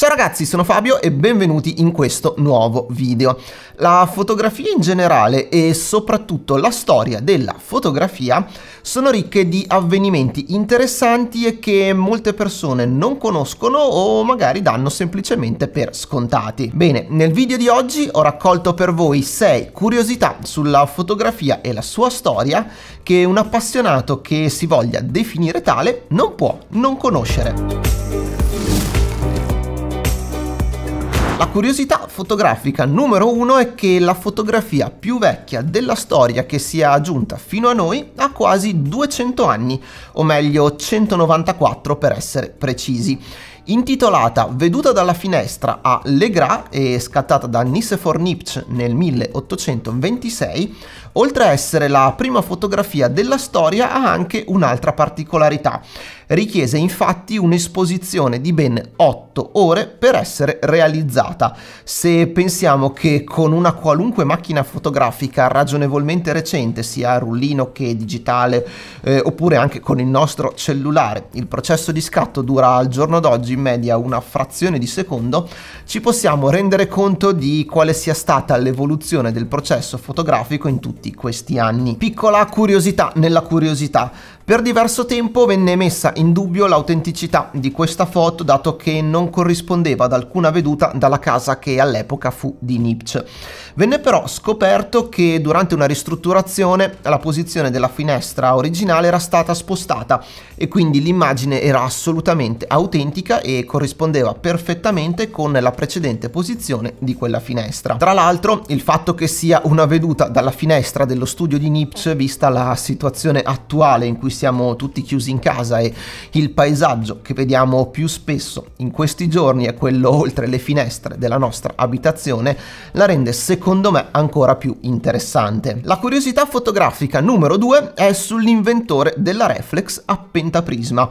Ciao ragazzi, sono Fabio e benvenuti in questo nuovo video. La fotografia in generale e soprattutto la storia della fotografia sono ricche di avvenimenti interessanti e che molte persone non conoscono o magari danno semplicemente per scontati. Bene, nel video di oggi ho raccolto per voi 6 curiosità sulla fotografia e la sua storia che un appassionato che si voglia definire tale non può non conoscere. La curiosità fotografica numero uno è che la fotografia più vecchia della storia che si è aggiunta fino a noi ha quasi 200 anni, o meglio 194 per essere precisi. Intitolata Veduta dalla finestra a Legras e scattata da Nicephore Nipch nel 1826, oltre a essere la prima fotografia della storia, ha anche un'altra particolarità. Richiese infatti un'esposizione di ben 8 ore per essere realizzata. Se pensiamo che con una qualunque macchina fotografica ragionevolmente recente, sia rullino che digitale, eh, oppure anche con il nostro cellulare, il processo di scatto dura al giorno d'oggi in media una frazione di secondo, ci possiamo rendere conto di quale sia stata l'evoluzione del processo fotografico in tutto tutti questi anni. Piccola curiosità nella curiosità, per diverso tempo venne messa in dubbio l'autenticità di questa foto dato che non corrispondeva ad alcuna veduta dalla casa che all'epoca fu di Nietzsche. Venne però scoperto che durante una ristrutturazione la posizione della finestra originale era stata spostata e quindi l'immagine era assolutamente autentica e corrispondeva perfettamente con la precedente posizione di quella finestra. Tra l'altro il fatto che sia una veduta dalla finestra dello studio di Nietzsche vista la situazione attuale in cui si siamo tutti chiusi in casa e il paesaggio che vediamo più spesso in questi giorni è quello oltre le finestre della nostra abitazione, la rende secondo me ancora più interessante. La curiosità fotografica numero 2 è sull'inventore della reflex a pentaprisma.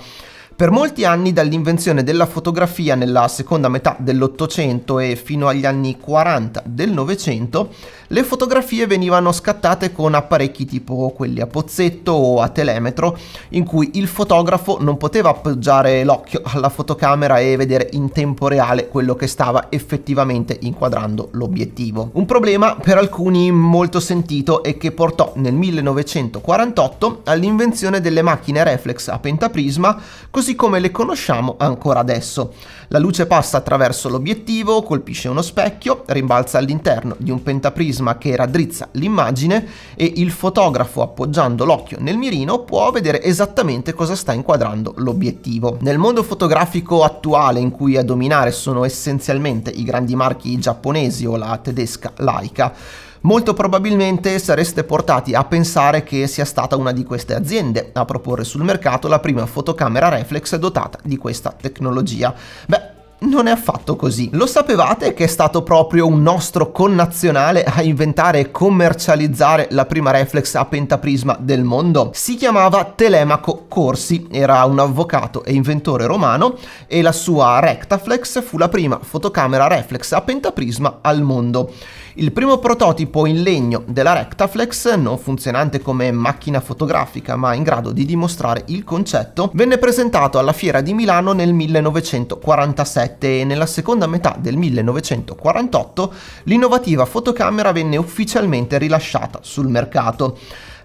Per molti anni dall'invenzione della fotografia nella seconda metà dell'Ottocento e fino agli anni 40 del Novecento, le fotografie venivano scattate con apparecchi tipo quelli a pozzetto o a telemetro, in cui il fotografo non poteva appoggiare l'occhio alla fotocamera e vedere in tempo reale quello che stava effettivamente inquadrando l'obiettivo. Un problema per alcuni molto sentito e che portò nel 1948 all'invenzione delle macchine reflex a pentaprisma, così così come le conosciamo ancora adesso. La luce passa attraverso l'obiettivo, colpisce uno specchio, rimbalza all'interno di un pentaprisma che raddrizza l'immagine e il fotografo appoggiando l'occhio nel mirino può vedere esattamente cosa sta inquadrando l'obiettivo. Nel mondo fotografico attuale in cui a dominare sono essenzialmente i grandi marchi giapponesi o la tedesca Leica, molto probabilmente sareste portati a pensare che sia stata una di queste aziende a proporre sul mercato la prima fotocamera reflex dotata di questa tecnologia. Beh, non è affatto così. Lo sapevate che è stato proprio un nostro connazionale a inventare e commercializzare la prima reflex a pentaprisma del mondo? Si chiamava Telemaco Corsi, era un avvocato e inventore romano e la sua Rectaflex fu la prima fotocamera reflex a pentaprisma al mondo. Il primo prototipo in legno della Rectaflex, non funzionante come macchina fotografica ma in grado di dimostrare il concetto, venne presentato alla Fiera di Milano nel 1947 e nella seconda metà del 1948 l'innovativa fotocamera venne ufficialmente rilasciata sul mercato.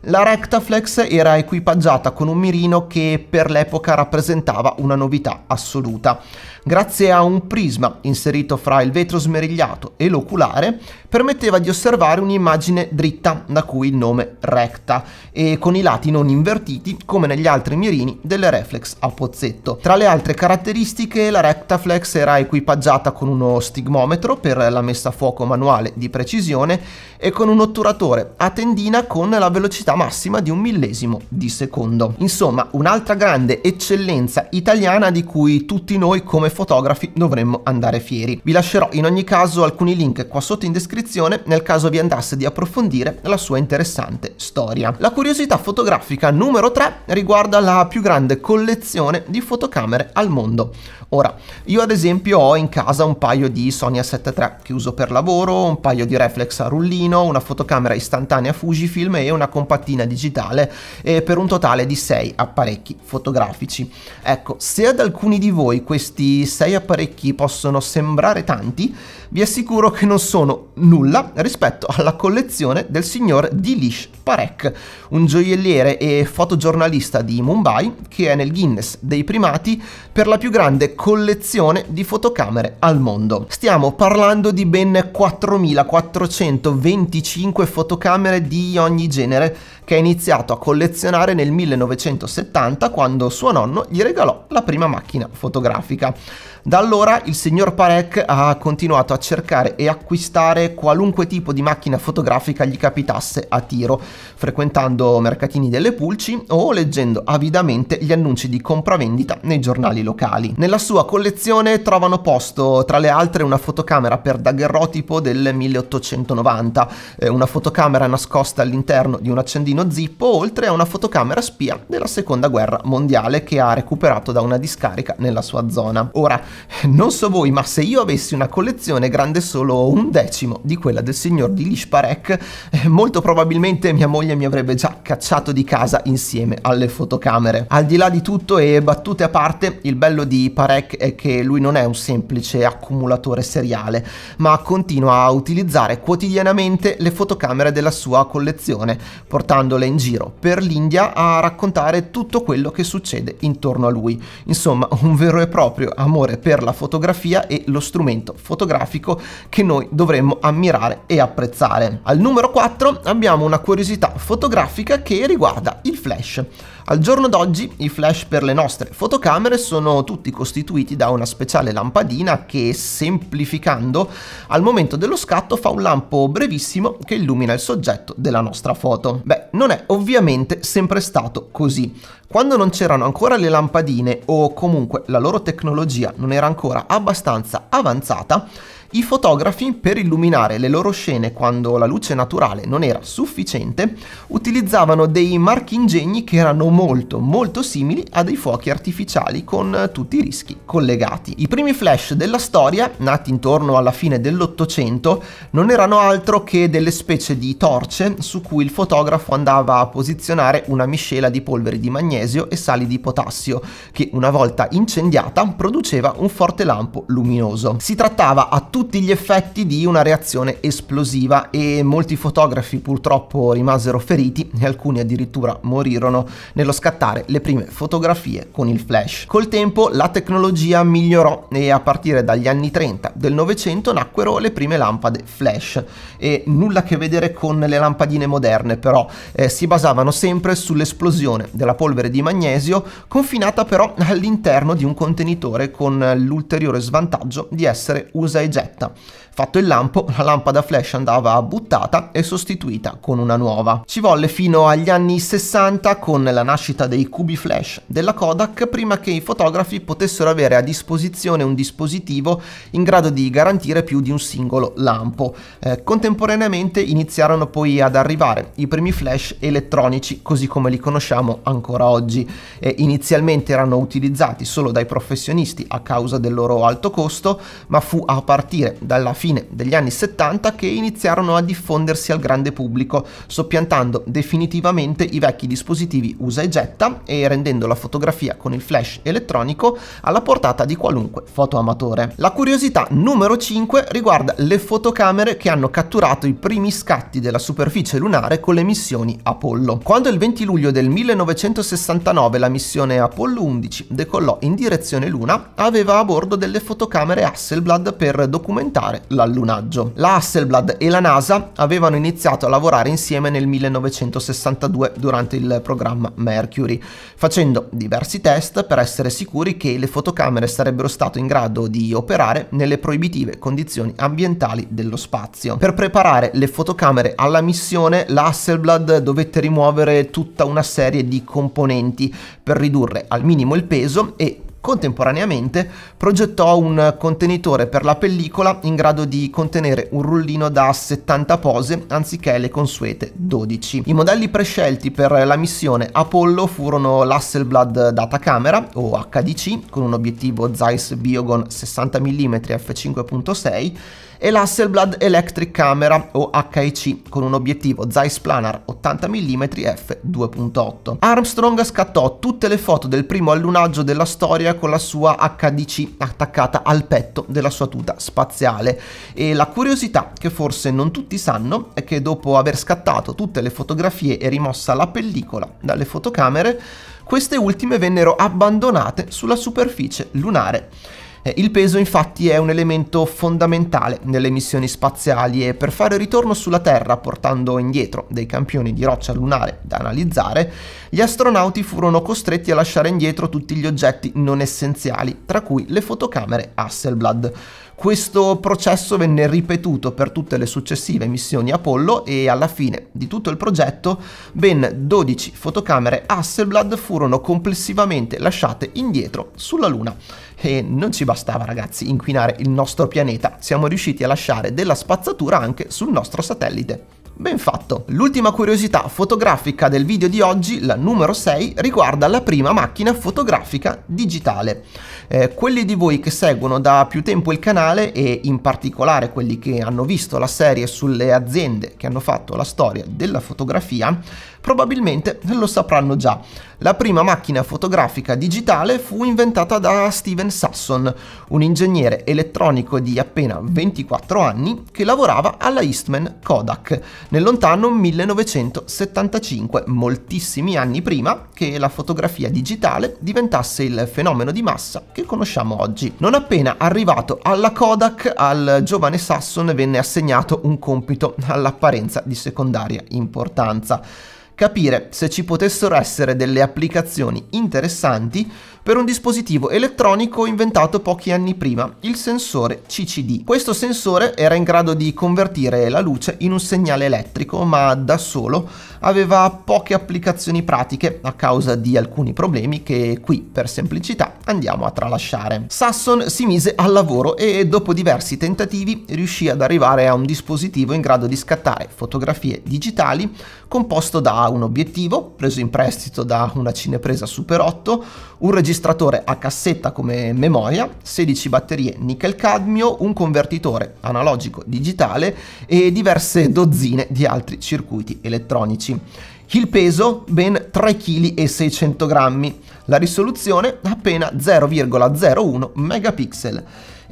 La Rectaflex era equipaggiata con un mirino che per l'epoca rappresentava una novità assoluta. Grazie a un prisma inserito fra il vetro smerigliato e l'oculare, permetteva di osservare un'immagine dritta, da cui il nome recta, e con i lati non invertiti come negli altri mirini delle reflex a pozzetto. Tra le altre caratteristiche, la Rectaflex era equipaggiata con uno stigmometro per la messa a fuoco manuale di precisione e con un otturatore a tendina con la velocità velocità massima di un millesimo di secondo. Insomma, un'altra grande eccellenza italiana di cui tutti noi come fotografi dovremmo andare fieri. Vi lascerò in ogni caso alcuni link qua sotto in descrizione nel caso vi andasse di approfondire la sua interessante storia. La curiosità fotografica numero 3 riguarda la più grande collezione di fotocamere al mondo. Ora, io ad esempio ho in casa un paio di Sony A7 III che uso per lavoro, un paio di reflex a rullino, una fotocamera istantanea Fujifilm e una compatibilità lampadina digitale eh, per un totale di 6 apparecchi fotografici. Ecco, se ad alcuni di voi questi 6 apparecchi possono sembrare tanti, vi assicuro che non sono nulla rispetto alla collezione del signor Dilish Parekh, un gioielliere e fotogiornalista di Mumbai che è nel Guinness dei primati per la più grande collezione di fotocamere al mondo. Stiamo parlando di ben 4425 fotocamere di ogni genere che ha iniziato a collezionare nel 1970 quando suo nonno gli regalò la prima macchina fotografica. Da allora il signor Parek ha continuato a cercare e acquistare qualunque tipo di macchina fotografica gli capitasse a tiro, frequentando mercatini delle pulci o leggendo avidamente gli annunci di compravendita nei giornali locali. Nella sua collezione trovano posto tra le altre una fotocamera per daguerrotipo del 1890, eh, una fotocamera nascosta all'interno di un accendino pistolino zippo oltre a una fotocamera spia della seconda guerra mondiale che ha recuperato da una discarica nella sua zona. Ora, non so voi, ma se io avessi una collezione grande solo un decimo di quella del signor di Lishparek, eh, molto probabilmente mia moglie mi avrebbe già cacciato di casa insieme alle fotocamere. Al di là di tutto e battute a parte, il bello di Parek è che lui non è un semplice accumulatore seriale, ma continua a utilizzare quotidianamente le fotocamere della sua collezione, portando portandole in giro per l'India a raccontare tutto quello che succede intorno a lui. Insomma, un vero e proprio amore per la fotografia e lo strumento fotografico che noi dovremmo ammirare e apprezzare. Al numero 4 abbiamo una curiosità fotografica che riguarda il flash. Al giorno d'oggi i flash per le nostre fotocamere sono tutti costituiti da una speciale lampadina che, semplificando, al momento dello scatto fa un lampo brevissimo che illumina il soggetto della nostra foto. Beh, non è ovviamente sempre stato così. Quando non c'erano ancora le lampadine o comunque la loro tecnologia non era ancora abbastanza avanzata, i fotografi per illuminare le loro scene quando la luce naturale non era sufficiente utilizzavano dei marchingegni che erano molto molto simili a dei fuochi artificiali con tutti i rischi collegati. I primi flash della storia, nati intorno alla fine dell'Ottocento, non erano altro che delle specie di torce su cui il fotografo andava a posizionare una miscela di polveri di magnesio e sali di potassio che una volta incendiata produceva un forte lampo luminoso. Si trattava a tutti tutti gli effetti di una reazione esplosiva e molti fotografi purtroppo rimasero feriti e alcuni addirittura morirono nello scattare le prime fotografie con il flash. Col tempo la tecnologia migliorò e a partire dagli anni 30 del Novecento nacquero le prime lampade flash e nulla a che vedere con le lampadine moderne però eh, si basavano sempre sull'esplosione della polvere di magnesio confinata però all'interno di un contenitore con l'ulteriore svantaggio di essere usa e getta Então, Fatto il lampo, la lampada flash andava buttata e sostituita con una nuova. Ci volle fino agli anni 60 con la nascita dei cubi flash della Kodak prima che i fotografi potessero avere a disposizione un dispositivo in grado di garantire più di un singolo lampo. Eh, contemporaneamente iniziarono poi ad arrivare i primi flash elettronici così come li conosciamo ancora oggi. Eh, inizialmente erano utilizzati solo dai professionisti a causa del loro alto costo, ma fu a partire dalla fine fine degli anni 70 che iniziarono a diffondersi al grande pubblico, soppiantando definitivamente i vecchi dispositivi usa e getta e rendendo la fotografia con il flash elettronico alla portata di qualunque fotoamatore. La curiosità numero 5 riguarda le fotocamere che hanno catturato i primi scatti della superficie lunare con le missioni Apollo. Quando il 20 luglio del 1969 la missione Apollo 11 decollò in direzione Luna, aveva a bordo delle fotocamere Hasselblad per documentare l'allunaggio. La Hasselblad e la NASA avevano iniziato a lavorare insieme nel 1962 durante il programma Mercury, facendo diversi test per essere sicuri che le fotocamere sarebbero state in grado di operare nelle proibitive condizioni ambientali dello spazio. Per preparare le fotocamere alla missione, la Hasselblad dovette rimuovere tutta una serie di componenti per ridurre al minimo il peso e Contemporaneamente progettò un contenitore per la pellicola in grado di contenere un rullino da 70 pose anziché le consuete 12. I modelli prescelti per la missione Apollo furono l'Hasselblad data camera o HDC con un obiettivo Zeiss Biogon 60 mm f5.6 e l'Hasselblad Electric Camera o HEC con un obiettivo Zeiss planar 80 mm f 2.8. Armstrong scattò tutte le foto del primo allunaggio della storia con la sua HDC attaccata al petto della sua tuta spaziale e la curiosità che forse non tutti sanno è che dopo aver scattato tutte le fotografie e rimossa la pellicola dalle fotocamere, queste ultime vennero abbandonate sulla superficie lunare eh, il peso infatti è un elemento fondamentale nelle missioni spaziali e per fare ritorno sulla Terra portando indietro dei campioni di roccia lunare da analizzare, gli astronauti furono costretti a lasciare indietro tutti gli oggetti non essenziali, tra cui le fotocamere Hasselblad. Questo processo venne ripetuto per tutte le successive missioni Apollo e alla fine di tutto il progetto ben 12 fotocamere Hasselblad furono complessivamente lasciate indietro sulla Luna. E non ci bastava ragazzi inquinare il nostro pianeta, siamo riusciti a lasciare della spazzatura anche sul nostro satellite. Ben fatto! L'ultima curiosità fotografica del video di oggi, la numero 6, riguarda la prima macchina fotografica digitale. Eh, quelli di voi che seguono da più tempo il canale e in particolare quelli che hanno visto la serie sulle aziende che hanno fatto la storia della fotografia probabilmente lo sapranno già. La prima macchina fotografica digitale fu inventata da Steven Sasson, un ingegnere elettronico di appena 24 anni che lavorava alla Eastman Kodak nel lontano 1975, moltissimi anni prima che la fotografia digitale diventasse il fenomeno di massa che conosciamo oggi. Non appena arrivato alla Kodak, al giovane Sasson venne assegnato un compito all'apparenza di secondaria importanza capire se ci potessero essere delle applicazioni interessanti per un dispositivo elettronico inventato pochi anni prima, il sensore CCD. Questo sensore era in grado di convertire la luce in un segnale elettrico, ma da solo aveva poche applicazioni pratiche a causa di alcuni problemi che qui, per semplicità, andiamo a tralasciare. Sasson si mise al lavoro e dopo diversi tentativi riuscì ad arrivare a un dispositivo in grado di scattare fotografie digitali composto da un obiettivo preso in prestito da una cinepresa Super 8, un registratore a cassetta come memoria, 16 batterie nickel cadmio, un convertitore analogico digitale e diverse dozzine di altri circuiti elettronici. Il peso ben 3,6 kg, la risoluzione appena 0,01 megapixel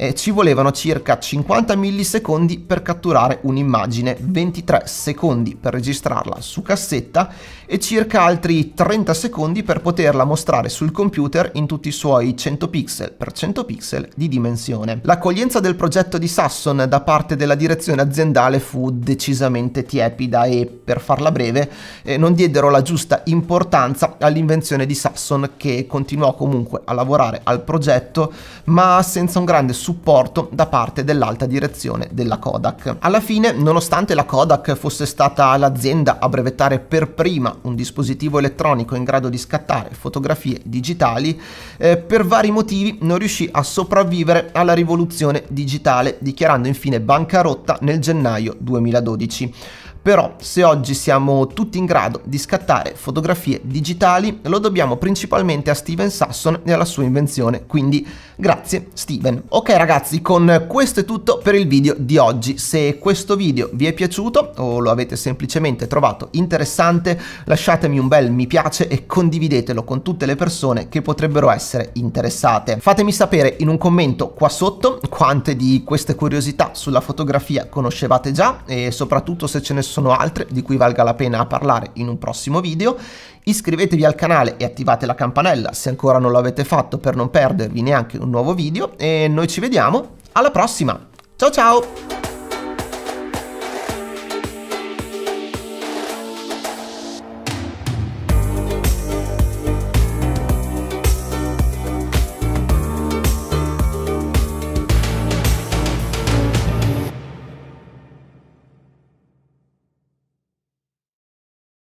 eh, ci volevano circa 50 millisecondi per catturare un'immagine, 23 secondi per registrarla su cassetta e circa altri 30 secondi per poterla mostrare sul computer in tutti i suoi 100 pixel per 100 pixel di dimensione. L'accoglienza del progetto di Sasson da parte della direzione aziendale fu decisamente tiepida e, per farla breve, eh, non diedero la giusta importanza all'invenzione di Sasson che continuò comunque a lavorare al progetto ma senza un grande successo supporto da parte dell'alta direzione della Kodak. Alla fine, nonostante la Kodak fosse stata l'azienda a brevettare per prima un dispositivo elettronico in grado di scattare fotografie digitali, eh, per vari motivi non riuscì a sopravvivere alla rivoluzione digitale, dichiarando infine bancarotta nel gennaio 2012. Però se oggi siamo tutti in grado di scattare fotografie digitali lo dobbiamo principalmente a Steven Sasson e alla sua invenzione, quindi grazie Steven. Ok ragazzi, con questo è tutto per il video di oggi. Se questo video vi è piaciuto o lo avete semplicemente trovato interessante, lasciatemi un bel mi piace e condividetelo con tutte le persone che potrebbero essere interessate. Fatemi sapere in un commento qua sotto quante di queste curiosità sulla fotografia conoscevate già e soprattutto se ce ne sono sono altre di cui valga la pena parlare in un prossimo video. Iscrivetevi al canale e attivate la campanella se ancora non l'avete fatto per non perdervi neanche un nuovo video e noi ci vediamo alla prossima. Ciao ciao!